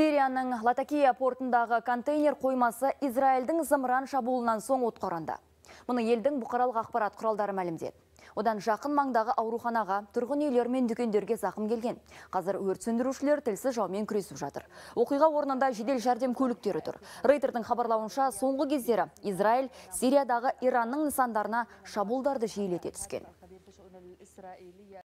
Сирияның Латакия портындағы контейнер қоймасы Израильдің зымыран шабуылынан соң отқаранды. Мұны елдің бұқаралық ақпарат құралдары мәлімдеді. Одан жақын маңдағы ауруханаға, тұрғын үйлер мен дүкендерге зақым келген. Қазір өрт сөндірушілер тілсі жаумен күресіп жатыр. Оқиға орнында жедел жәрдем көліктері тұр. Рейтердің хабарлауынша соңғы кездері Израиль Сириядағы Иранның нысандарына шабуылдарды жиілете түскен.